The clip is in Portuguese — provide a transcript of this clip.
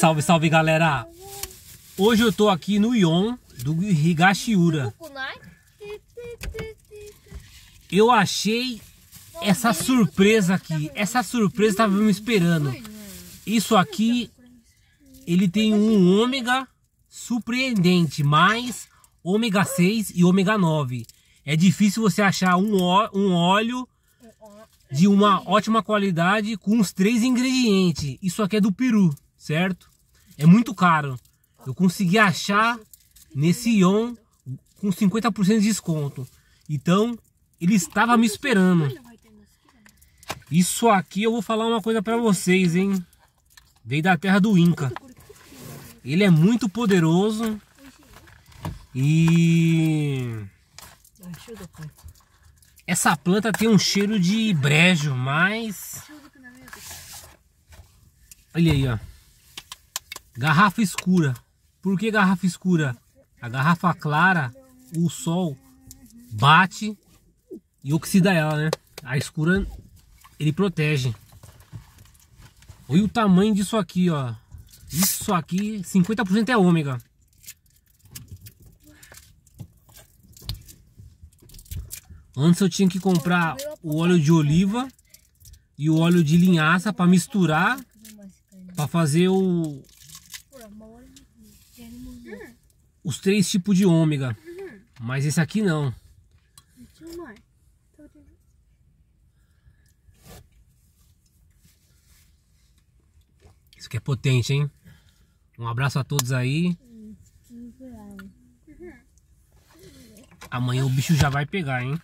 Salve, salve galera! Hoje eu tô aqui no Ion do Higashiura. Eu achei essa surpresa aqui. Essa surpresa tava me esperando. Isso aqui, ele tem um ômega surpreendente, mais ômega 6 e ômega 9. É difícil você achar um, um óleo de uma ótima qualidade com os três ingredientes. Isso aqui é do Peru, certo? é muito caro. Eu consegui achar nesse Ion com 50% de desconto. Então, ele estava me esperando. Isso aqui eu vou falar uma coisa para vocês, hein? Veio da terra do Inca. Ele é muito poderoso. E... Essa planta tem um cheiro de brejo, mas... Olha aí, ó. Garrafa escura. Por que garrafa escura? A garrafa clara, o sol bate e oxida ela, né? A escura ele protege. Olha o tamanho disso aqui, ó. Isso aqui, 50% é ômega. Antes eu tinha que comprar o óleo de oliva e o óleo de linhaça para misturar para fazer o, Hum. Os três tipos de ômega. Uhum. Mas esse aqui não. Isso aqui é potente, hein? Um abraço a todos aí. Uhum. Amanhã o bicho já vai pegar, hein?